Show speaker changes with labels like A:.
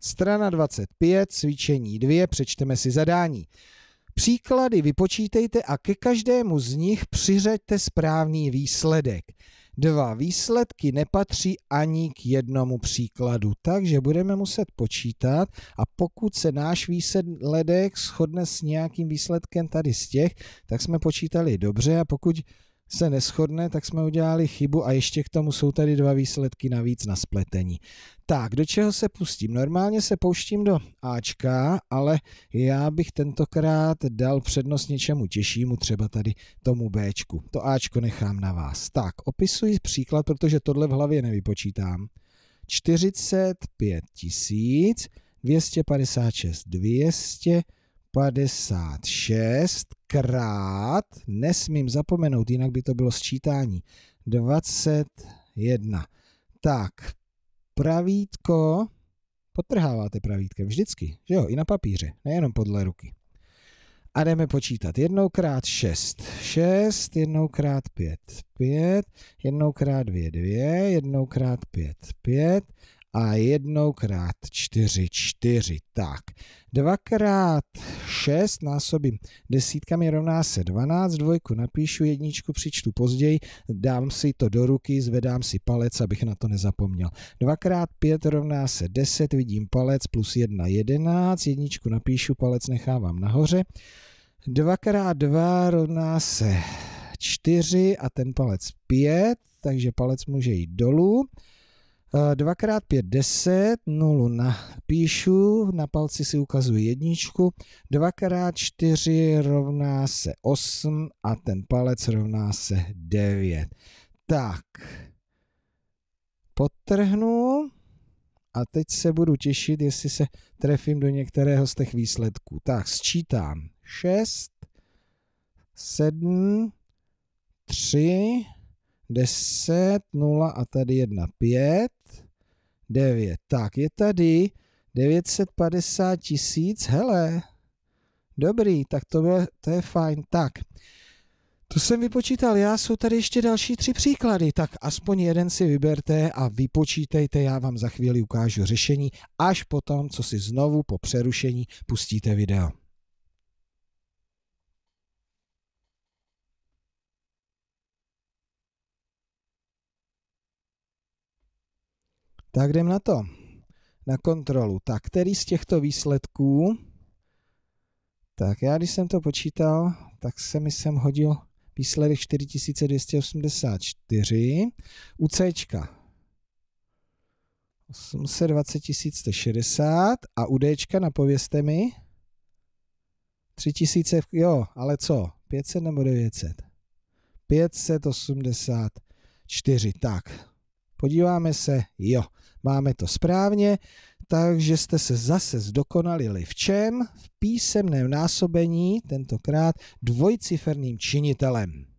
A: Strana 25, cvičení 2, přečteme si zadání. Příklady vypočítejte a ke každému z nich přiřeďte správný výsledek. Dva výsledky nepatří ani k jednomu příkladu, takže budeme muset počítat a pokud se náš výsledek shodne s nějakým výsledkem tady z těch, tak jsme počítali dobře a pokud se neschodne, tak jsme udělali chybu a ještě k tomu jsou tady dva výsledky navíc na spletení. Tak, do čeho se pustím? Normálně se pouštím do Ačka, ale já bych tentokrát dal přednost něčemu těžšímu, třeba tady tomu Bčku. To Ačko nechám na vás. Tak, opisuji příklad, protože tohle v hlavě nevypočítám. 45 256 200 56 krát, nesmím zapomenout, jinak by to bylo sčítání, 21. Tak, pravítko, potrháváte pravítkem vždycky, že jo, i na papíře, nejenom podle ruky. A jdeme počítat. Jednou krát 6, 6, jednou krát 5, 5, jednou krát 2, 2, jednou krát 5, 5 a jednou krát 4, 4. Tak, 2 krát 6 násobím desítkami rovná se 12, dvojku napíšu, jedničku přičtu později, dám si to do ruky, zvedám si palec, abych na to nezapomněl. 2 krát 5 rovná se 10, vidím palec, plus 1, 11, jedničku napíšu, palec nechávám nahoře. 2 krát 2 rovná se 4 a ten palec 5, takže palec může jít dolů. Eh, dvakrát pět deset, nulu napíšu, na palci si ukazuji jedničku, dvakrát čtyři rovná se osm a ten palec rovná se devět. Tak, potrhnu a teď se budu těšit, jestli se trefím do některého z těch výsledků. Tak, sčítám, šest, sedm, tři, 10, 0 a tady 1, 5, 9. Tak, je tady 950 tisíc, hele, dobrý, tak to, bylo, to je fajn. Tak, to jsem vypočítal já, jsou tady ještě další tři příklady, tak aspoň jeden si vyberte a vypočítejte, já vám za chvíli ukážu řešení, až potom, co si znovu po přerušení pustíte video. Tak jdem na to. Na kontrolu. Tak, který z těchto výsledků... Tak já, když jsem to počítal, tak se mi sem hodil výsledek 4284. U C 820 160 a u D napověste mi 3000, jo, ale co? 500 nebo 900? 584, tak. Podíváme se, jo, máme to správně, takže jste se zase zdokonalili v čem? V písemném násobení, tentokrát dvojciferným činitelem.